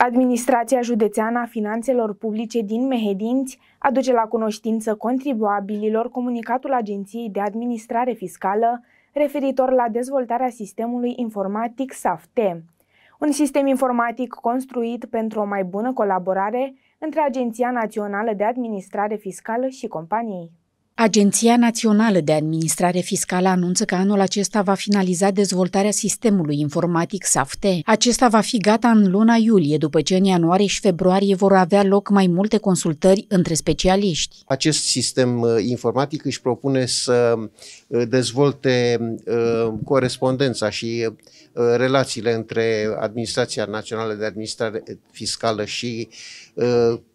Administrația Județeană a Finanțelor Publice din Mehedinți aduce la cunoștință contribuabililor comunicatul Agenției de Administrare Fiscală referitor la dezvoltarea sistemului informatic SAFT, un sistem informatic construit pentru o mai bună colaborare între Agenția Națională de Administrare Fiscală și companii. Agenția Națională de Administrare Fiscală anunță că anul acesta va finaliza dezvoltarea sistemului informatic SAFTE. Acesta va fi gata în luna iulie, după ce în ianuarie și februarie vor avea loc mai multe consultări între specialiști. Acest sistem uh, informatic își propune să uh, dezvolte uh, corespondența și relațiile între Administrația Națională de Administrare Fiscală și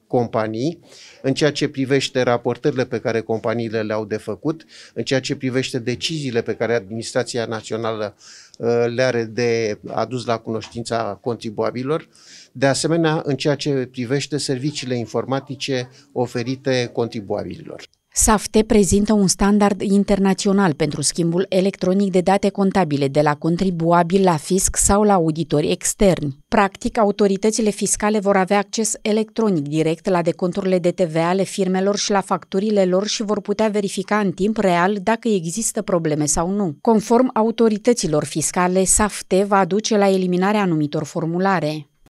companii în ceea ce privește raportările pe care companiile le-au de făcut, în ceea ce privește deciziile pe care administrația națională uh, le are de adus la cunoștința contribuabilor, de asemenea în ceea ce privește serviciile informatice oferite contribuabililor. SAFTE prezintă un standard internațional pentru schimbul electronic de date contabile de la contribuabil la fisc sau la auditori externi. Practic, autoritățile fiscale vor avea acces electronic direct la deconturile de TVA ale firmelor și la facturile lor și vor putea verifica în timp real dacă există probleme sau nu. Conform autorităților fiscale, SAFTE va duce la eliminarea anumitor formulare.